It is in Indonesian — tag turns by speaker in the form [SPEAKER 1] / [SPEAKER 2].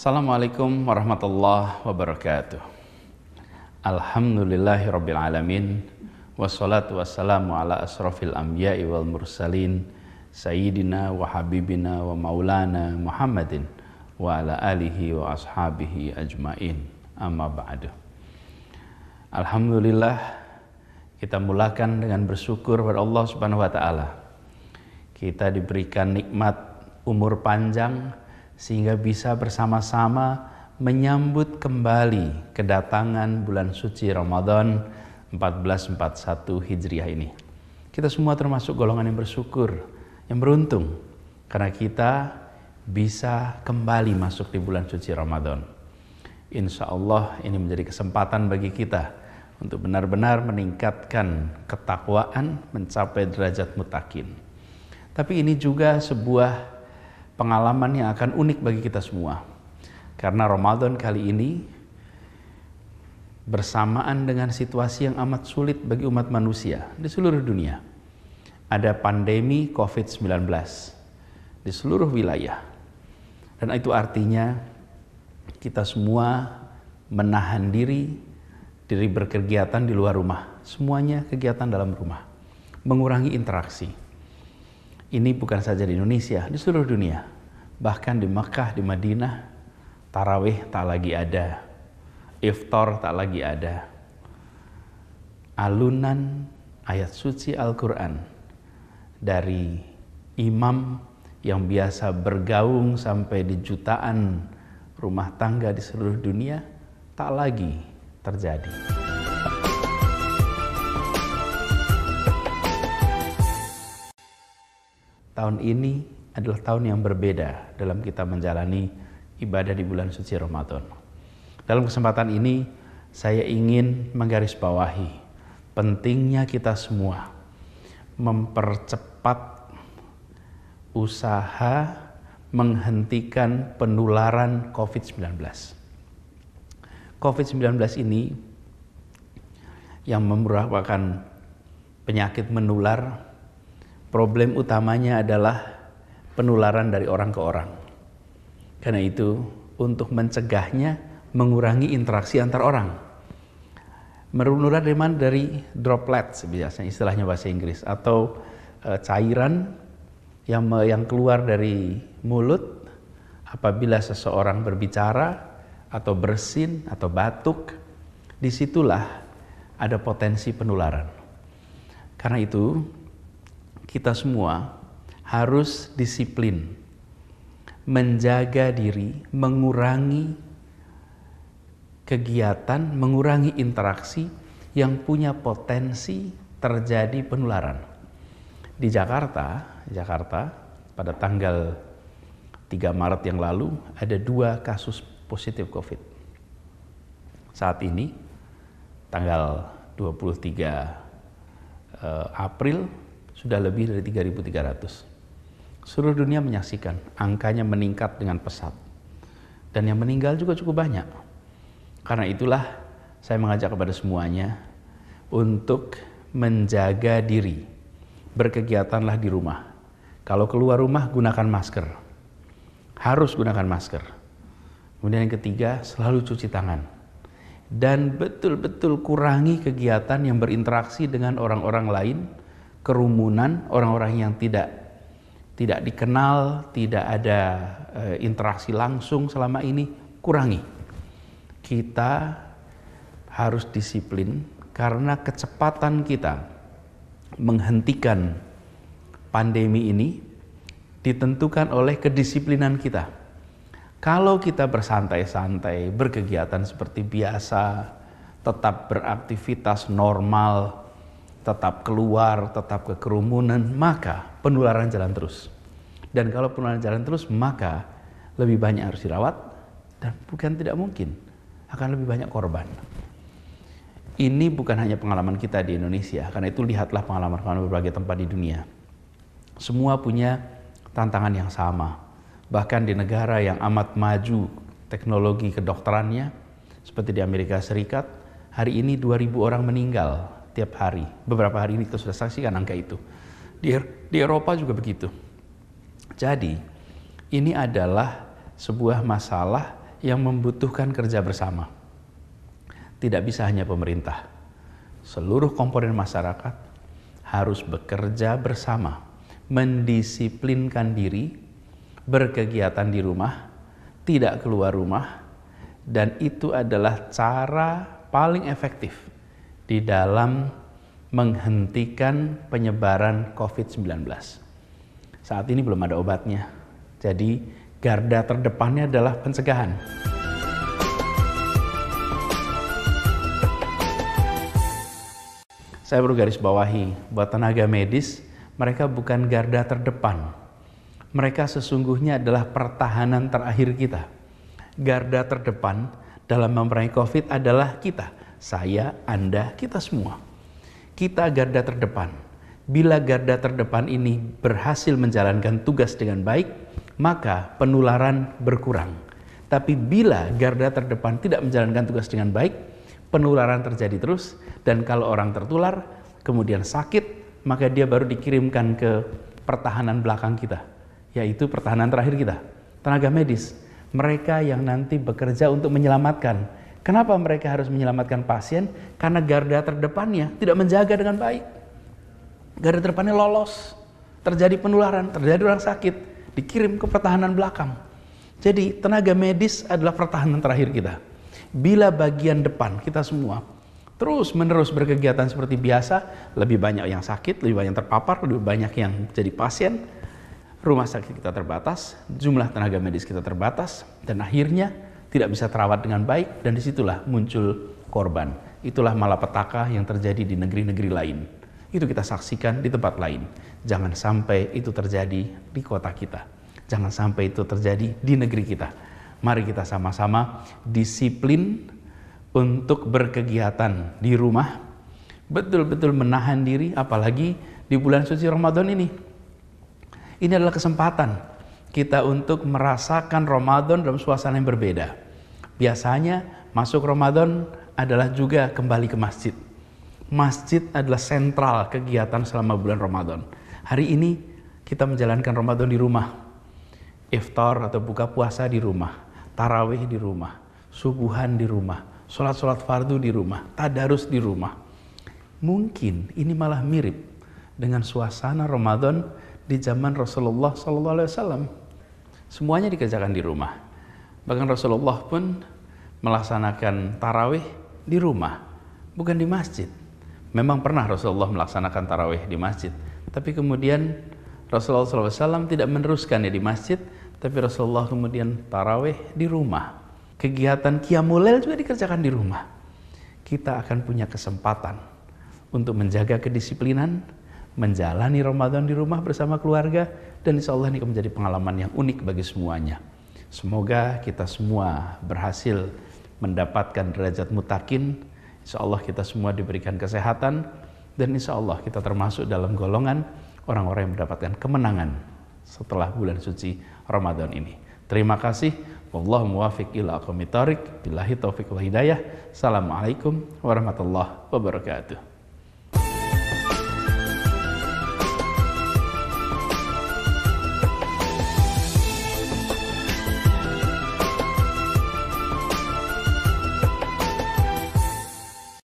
[SPEAKER 1] Assalamualaikum warahmatullahi wabarakatuh. Alhamdulillahirrabbilalamin. Wassalatu wassalamu ala asrafil anbiya'i wal mursalin. Sayyidina wa habibina wa maulana Muhammadin. Wa ala alihi wa ashabihi ajmain. Amma ba'du. Alhamdulillah kita mulakan dengan bersyukur pada Allah Subhanahu wa taala. Kita diberikan nikmat umur panjang, sehingga bisa bersama-sama menyambut kembali kedatangan bulan suci Ramadan 1441 Hijriah ini. Kita semua termasuk golongan yang bersyukur, yang beruntung karena kita bisa kembali masuk di bulan suci Ramadan. Insya Allah ini menjadi kesempatan bagi kita untuk benar-benar meningkatkan ketakwaan mencapai derajat mutakin. Tapi ini juga sebuah pengalaman yang akan unik bagi kita semua. Karena Ramadan kali ini bersamaan dengan situasi yang amat sulit bagi umat manusia di seluruh dunia. Ada pandemi COVID-19 di seluruh wilayah. Dan itu artinya kita semua menahan diri dari berkegiatan di luar rumah. Semuanya kegiatan dalam rumah. Mengurangi interaksi ini bukan saja di Indonesia, di seluruh dunia. Bahkan di Mekah, di Madinah, tarawih tak lagi ada. Iftar tak lagi ada. Alunan ayat suci Al-Quran dari imam yang biasa bergaung sampai di jutaan rumah tangga di seluruh dunia tak lagi terjadi. tahun ini adalah tahun yang berbeda dalam kita menjalani ibadah di bulan suci Ramadan. Dalam kesempatan ini, saya ingin menggarisbawahi pentingnya kita semua mempercepat usaha menghentikan penularan COVID-19. COVID-19 ini yang merupakan penyakit menular problem utamanya adalah penularan dari orang ke orang. Karena itu, untuk mencegahnya, mengurangi interaksi antar orang. Menular dari mana? Dari droplets, biasanya istilahnya bahasa Inggris, atau e, cairan yang, yang keluar dari mulut apabila seseorang berbicara atau bersin atau batuk. Disitulah ada potensi penularan. Karena itu, kita semua harus disiplin menjaga diri, mengurangi kegiatan, mengurangi interaksi yang punya potensi terjadi penularan. Di Jakarta, Jakarta pada tanggal 3 Maret yang lalu ada dua kasus positif COVID. Saat ini tanggal 23 eh, April sudah lebih dari 3.300. Seluruh dunia menyaksikan, angkanya meningkat dengan pesat. Dan yang meninggal juga cukup banyak. Karena itulah saya mengajak kepada semuanya untuk menjaga diri. Berkegiatanlah di rumah. Kalau keluar rumah gunakan masker. Harus gunakan masker. Kemudian yang ketiga, selalu cuci tangan dan betul-betul kurangi kegiatan yang berinteraksi dengan orang-orang lain kerumunan orang-orang yang tidak tidak dikenal, tidak ada e, interaksi langsung selama ini, kurangi. Kita harus disiplin karena kecepatan kita menghentikan pandemi ini ditentukan oleh kedisiplinan kita. Kalau kita bersantai-santai, berkegiatan seperti biasa, tetap beraktivitas normal, tetap keluar, tetap ke kerumunan, maka penularan jalan terus. Dan kalau penularan jalan terus, maka lebih banyak harus dirawat dan bukan tidak mungkin akan lebih banyak korban. Ini bukan hanya pengalaman kita di Indonesia, karena itu lihatlah pengalaman-pengalaman berbagai tempat di dunia. Semua punya tantangan yang sama. Bahkan di negara yang amat maju teknologi kedokterannya, seperti di Amerika Serikat, hari ini 2000 orang meninggal tiap hari. Beberapa hari ini kita sudah saksikan angka itu. Di, er-, di Eropa juga begitu. Jadi, ini adalah sebuah masalah yang membutuhkan kerja bersama. Tidak bisa hanya pemerintah. Seluruh komponen masyarakat harus bekerja bersama, mendisiplinkan diri, berkegiatan di rumah, tidak keluar rumah, dan itu adalah cara paling efektif di dalam menghentikan penyebaran COVID-19. Saat ini belum ada obatnya, jadi garda terdepannya adalah pencegahan. Saya perlu garis bawahi, buat tenaga medis, mereka bukan garda terdepan. Mereka sesungguhnya adalah pertahanan terakhir kita. Garda terdepan dalam memerangi COVID adalah kita saya, Anda, kita semua. Kita garda terdepan. Bila garda terdepan ini berhasil menjalankan tugas dengan baik, maka penularan berkurang. Tapi bila garda terdepan tidak menjalankan tugas dengan baik, penularan terjadi terus dan kalau orang tertular kemudian sakit, maka dia baru dikirimkan ke pertahanan belakang kita, yaitu pertahanan terakhir kita, tenaga medis. Mereka yang nanti bekerja untuk menyelamatkan Kenapa mereka harus menyelamatkan pasien? Karena garda terdepannya tidak menjaga dengan baik. Garda terdepannya lolos. Terjadi penularan, terjadi orang sakit, dikirim ke pertahanan belakang. Jadi tenaga medis adalah pertahanan terakhir kita. Bila bagian depan kita semua terus menerus berkegiatan seperti biasa, lebih banyak yang sakit, lebih banyak yang terpapar, lebih banyak yang jadi pasien, rumah sakit kita terbatas, jumlah tenaga medis kita terbatas, dan akhirnya tidak bisa terawat dengan baik dan disitulah muncul korban. Itulah malapetaka yang terjadi di negeri-negeri lain. Itu kita saksikan di tempat lain. Jangan sampai itu terjadi di kota kita. Jangan sampai itu terjadi di negeri kita. Mari kita sama-sama disiplin untuk berkegiatan di rumah, betul-betul menahan diri apalagi di bulan suci Ramadan ini. Ini adalah kesempatan kita untuk merasakan Ramadan dalam suasana yang berbeda. Biasanya masuk Ramadan adalah juga kembali ke masjid. Masjid adalah sentral kegiatan selama bulan Ramadan. Hari ini kita menjalankan Ramadan di rumah. Iftar atau buka puasa di rumah, tarawih di rumah, subuhan di rumah, sholat-sholat fardu di rumah, tadarus di rumah. Mungkin ini malah mirip dengan suasana Ramadan di zaman Rasulullah Sallallahu Alaihi Wasallam. Semuanya dikerjakan di rumah. Bahkan Rasulullah pun melaksanakan tarawih di rumah, bukan di masjid. Memang pernah Rasulullah melaksanakan tarawih di masjid, tapi kemudian Rasulullah SAW tidak meneruskannya di masjid, tapi Rasulullah kemudian tarawih di rumah. Kegiatan kiamulail juga dikerjakan di rumah. Kita akan punya kesempatan untuk menjaga kedisiplinan, menjalani Ramadan di rumah bersama keluarga dan insya Allah ini akan menjadi pengalaman yang unik bagi semuanya. Semoga kita semua berhasil mendapatkan derajat mutakin, insya Allah kita semua diberikan kesehatan, dan insya Allah kita termasuk dalam golongan orang-orang yang mendapatkan kemenangan setelah bulan suci Ramadan ini. Terima kasih. Wallahu muwafiq ila aqwamit thariq. Billahi taufiq wal hidayah. Assalamualaikum warahmatullahi wabarakatuh.